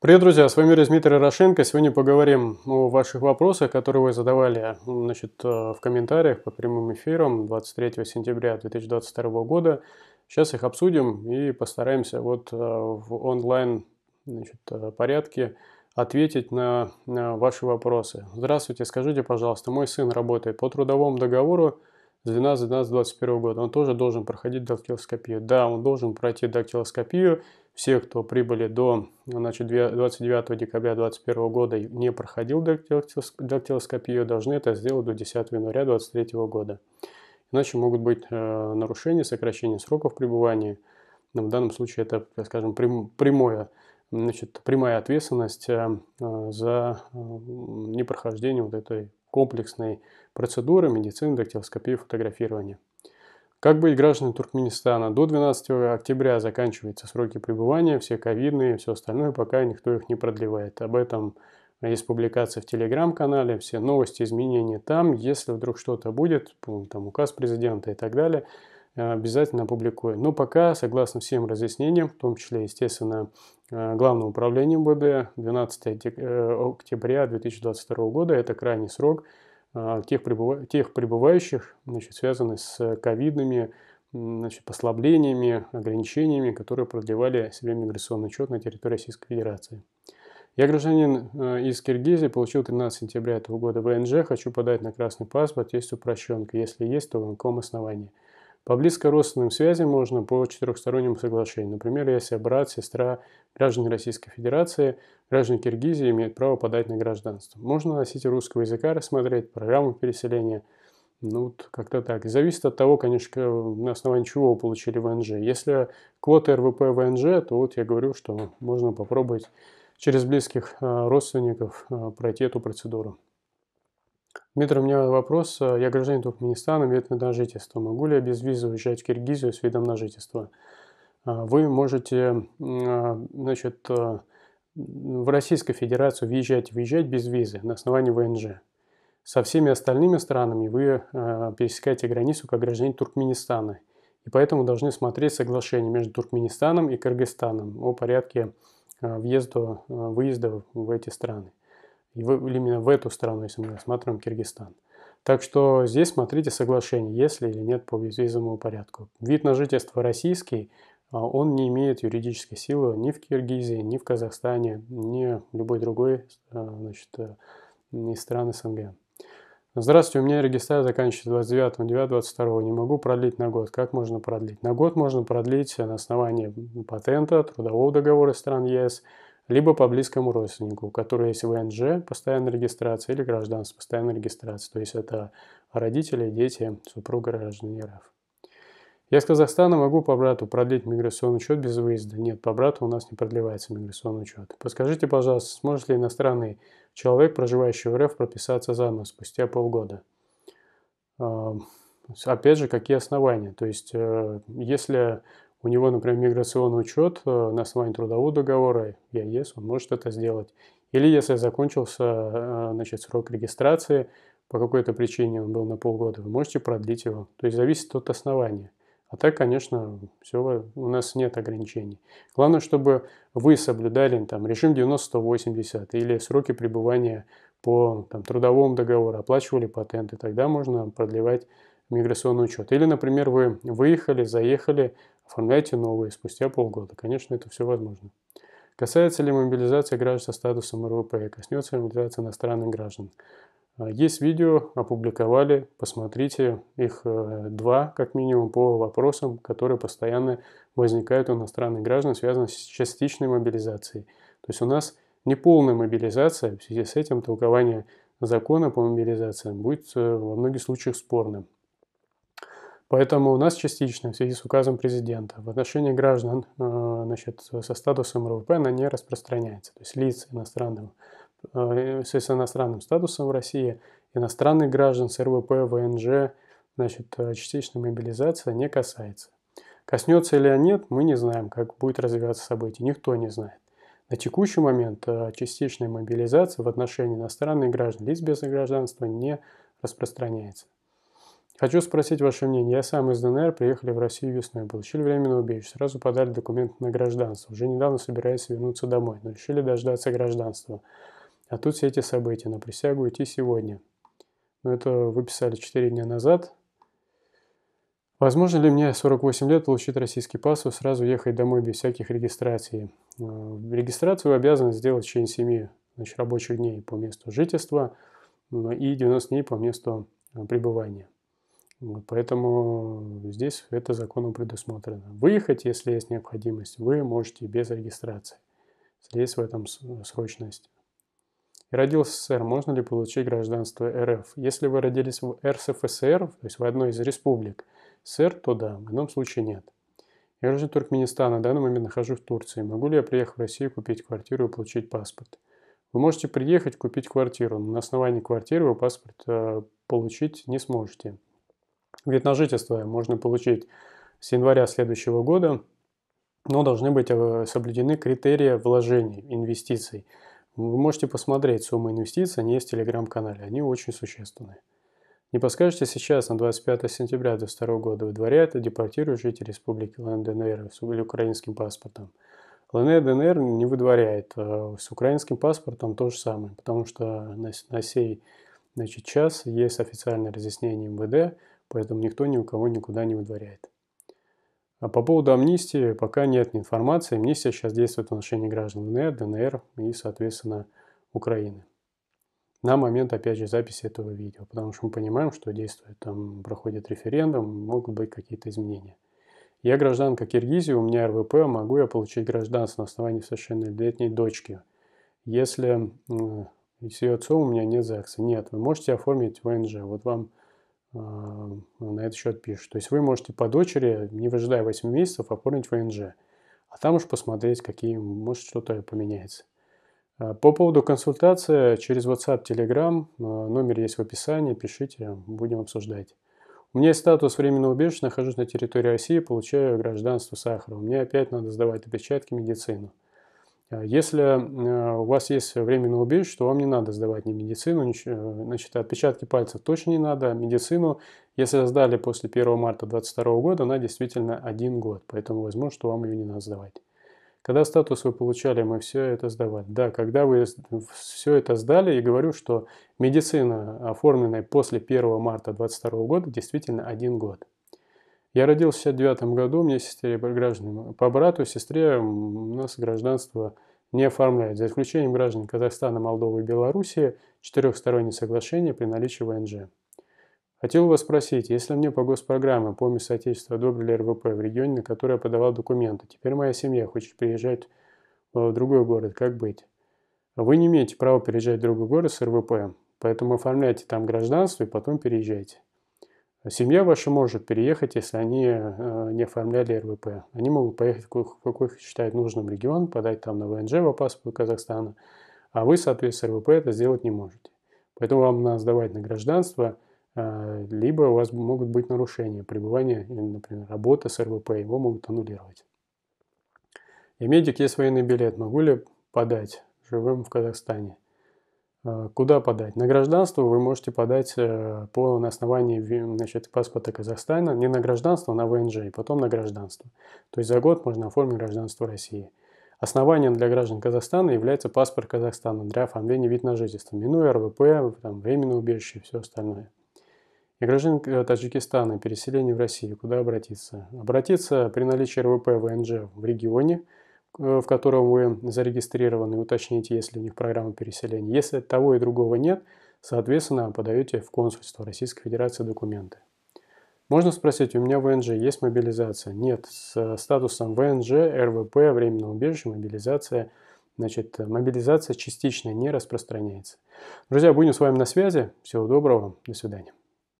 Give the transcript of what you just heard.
Привет, друзья! С вами Дмитрий Ярошенко. Сегодня поговорим о ваших вопросах, которые вы задавали значит, э, в комментариях по прямым эфиром 23 сентября 2022 года. Сейчас их обсудим и постараемся вот э, в онлайн значит, э, порядке ответить на, на ваши вопросы. Здравствуйте, скажите, пожалуйста, мой сын работает по трудовому договору с 12 12 21 года. Он тоже должен проходить дактилоскопию. Да, он должен пройти дактилоскопию все, кто прибыли до значит, 29 декабря 2021 года не проходил дактилоскопию, должны это сделать до 10 января 2023 года. Иначе могут быть э, нарушения, сокращение сроков пребывания. Но в данном случае это, скажем, прям, прямое, значит, прямая ответственность э, за непрохождение вот этой комплексной процедуры медицины дактилоскопии и фотографирования. Как быть гражданам Туркменистана? До 12 октября заканчиваются сроки пребывания, все ковидные, все остальное, пока никто их не продлевает. Об этом есть публикация в телеграм-канале, все новости, изменения там. Если вдруг что-то будет, ну, там указ президента и так далее, э, обязательно опубликую. Но пока, согласно всем разъяснениям, в том числе, естественно, э, Главным управлением МВД 12 э, октября 2022 года, это крайний срок – а, тех, пребыва... тех пребывающих, значит, связанных с ковидными значит, послаблениями, ограничениями, которые продлевали себе миграционный учет на территории Российской Федерации. Я гражданин э, из Киргизии, получил 13 сентября этого года ВНЖ, хочу подать на красный паспорт, есть упрощенка, если есть, то в каком основании – по близкородственным связям можно по четырехстороннему соглашению. Например, если брат, сестра, граждане Российской Федерации, граждане Киргизии имеют право подать на гражданство. Можно носить русского языка рассмотреть, программу переселения – ну, вот как-то так. зависит от того, конечно, на основании чего вы получили ВНЖ. Если квота РВП ВНЖ, то вот я говорю, что можно попробовать через близких э, родственников э, пройти эту процедуру. Дмитрий, у меня вопрос. Я гражданин Туркменистана, вид на жительство. Могу ли я без визы уезжать в Киргизию с видом на жительство? А, вы можете а, значит, э, в Российскую Федерацию въезжать и въезжать без визы на основании ВНЖ. Со всеми остальными странами вы э, пересекаете границу как гражданин Туркменистана. И поэтому должны смотреть соглашение между Туркменистаном и Кыргызстаном о порядке э, въезда, выезда в эти страны. И в, именно в эту страну, если мы рассматриваем Киргизстан. Так что здесь смотрите соглашение, есть ли или нет по визовому порядку. Вид на жительство российский, а, он не имеет юридической силы ни в Киргизии, ни в Казахстане, ни в любой другой а, значит, э, из стран СНГ. Здравствуйте, у меня регистрация заканчивается 29 9 22 не могу продлить на год. Как можно продлить? На год можно продлить на основании патента, трудового договора стран ЕС – либо по близкому родственнику, который есть ВНЖ, постоянная регистрация, или гражданство, постоянная регистрация. То есть это родители, дети, супруга, граждане РФ. Я с Казахстана могу по брату продлить миграционный учет без выезда? Нет, по брату у нас не продлевается миграционный учет. Подскажите, пожалуйста, сможет ли иностранный человек, проживающий в РФ, прописаться заново спустя полгода? Эм, опять же, какие основания? То есть, э, если у него, например, миграционный учет э, на основании трудового договора, ЕАЕС, он может это сделать. Или если закончился э, значит, срок регистрации, по какой-то причине он был на полгода, вы можете продлить его. То есть зависит от основания. А так, конечно, все, э, у нас нет ограничений. Главное, чтобы вы соблюдали там, режим 90-180 или сроки пребывания по там, трудовому договору, оплачивали патенты, тогда можно продлевать миграционный учет. Или, например, вы выехали, заехали Оформляйте новые спустя полгода. Конечно, это все возможно. Касается ли мобилизация граждан со статусом РВП? Коснется ли мобилизация иностранных граждан? А, есть видео, опубликовали, посмотрите. Их э, два, как минимум, по вопросам, которые постоянно возникают у иностранных граждан, связанных с частичной мобилизацией. То есть у нас неполная мобилизация, в связи с этим толкование закона по мобилизации будет э, во многих случаях спорным. Поэтому у нас частично в связи с указом президента в отношении граждан э, значит, со статусом РУП она не распространяется. То есть лиц иностранным, э, с иностранным статусом в России, иностранных граждан с РВП, ВНЖ, значит, э, частичная мобилизация не касается. Коснется или нет, мы не знаем, как будет развиваться событие, никто не знает. На текущий момент частичная мобилизация в отношении иностранных граждан, лиц без гражданства не распространяется. Хочу спросить ваше мнение. Я сам из ДНР, приехали в Россию весной, получили временное убежище, сразу подали документы на гражданство. Уже недавно собираюсь вернуться домой, но решили дождаться гражданства. А тут все эти события, на присягу идти сегодня. Но это вы писали 4 дня назад. Возможно ли мне 48 лет получить российский паспорт, сразу ехать домой без всяких регистраций? Э, регистрацию обязан сделать в течение 7 значит, рабочих дней по месту жительства ну и 90 дней по месту э, пребывания. Поэтому здесь это законом предусмотрено. Выехать, если есть необходимость, вы можете без регистрации. Есть в этом срочность. И родился в СССР, можно ли получить гражданство РФ? Если вы родились в РСФСР, то есть в одной из республик СССР, то да, в ином случае нет. Я же Туркменистана, на данный момент нахожусь в Турции. Могу ли я приехать в Россию, купить квартиру и получить паспорт? Вы можете приехать, купить квартиру, но на основании квартиры вы паспорт э, получить не сможете. Вид на жительство можно получить с января следующего года, но должны быть э, соблюдены критерии вложений, инвестиций. Вы можете посмотреть суммы инвестиций, они есть в телеграм-канале, они очень существенные. Не подскажете сейчас, на 25 сентября 2022 года выдворяют и депортируют жителей Республики ЛНДНР с украинским паспортом. ЛНР не выдворяет, а с украинским паспортом то же самое, потому что на, на сей значит, час есть официальное разъяснение МВД, поэтому никто ни у кого никуда не выдворяет. А по поводу амнистии пока нет информации. Амнистия сейчас действует в отношении граждан ВНР, ДНР и, соответственно, Украины. На момент, опять же, записи этого видео, потому что мы понимаем, что действует, там проходит референдум, могут быть какие-то изменения. Я гражданка Киргизии, у меня РВП, могу я получить гражданство на основании совершеннолетней дочки? Если с ее отцом у меня нет ЗАГСа. Нет, вы можете оформить ВНЖ. Вот вам на этот счет пишут. То есть вы можете по дочери, не выжидая 8 месяцев, оформить ВНЖ. А там уж посмотреть, какие, может, что-то поменяется. Э, по поводу консультации через WhatsApp, Telegram, э, номер есть в описании, пишите, будем обсуждать. У меня есть статус временного убежища, нахожусь на территории России, получаю гражданство Сахара. Мне опять надо сдавать отпечатки, медицину. А если э, у вас есть временное убежище, то вам не надо сдавать ни медицину, ничего, э, значит, отпечатки пальцев точно не надо, а медицину, если сдали после 1 марта 2022 года, она действительно один год, поэтому возможно, что вам ее не надо сдавать. Когда статус вы получали, мы все это сдавали. Да, когда вы все это сдали, я говорю, что медицина, оформленная после 1 марта 2022 года, действительно один год. Я родился в 69 году, У меня сестре граждан, по брату, сестре у нас гражданство не оформляют, за исключением граждан Казахстана, Молдовы и Белоруссии, четырехстороннее соглашение при наличии ВНЖ. Хотел вас спросить, если мне по госпрограмме «Помощь Соотечества» одобрили РВП в регионе, на который я подавал документы, теперь моя семья хочет приезжать э, в другой город, как быть? Вы не имеете права переезжать в другой город с РВП, поэтому оформляйте там гражданство и потом переезжайте. Семья ваша может переехать, если они э, не оформляли РВП. Они могут поехать в какой, какой считают нужным регион, подать там на ВНЖ по паспорту Казахстана, а вы, соответственно, РВП это сделать не можете. Поэтому вам надо сдавать на гражданство, э, либо у вас могут быть нарушения пребывания, например, работа с РВП, его могут аннулировать. И медик есть военный билет, могу ли подать живым в Казахстане? Э, куда подать? На гражданство вы можете подать э, по, на основании значит, паспорта Казахстана, не на гражданство, а на ВНЖ, и потом на гражданство. То есть за год можно оформить гражданство России. Основанием для граждан Казахстана является паспорт Казахстана для оформления вид на жительство, минуя РВП, там, временное убежище и все остальное. И граждан э, Таджикистана, переселение в Россию, куда обратиться? Обратиться при наличии РВП ВНЖ в регионе – в котором вы зарегистрированы, уточните, есть ли у них программа переселения. Если того и другого нет, соответственно, подаете в консульство Российской Федерации документы. Можно спросить, у меня ВНЖ есть мобилизация? Нет, с статусом ВНЖ, РВП, временного убежище, мобилизация, значит, мобилизация частично не распространяется. Друзья, будем с вами на связи. Всего доброго, до свидания.